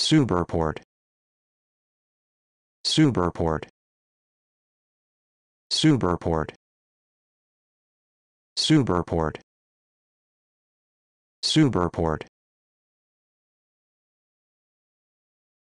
Superport. Superport. Superport. Superport. Superport.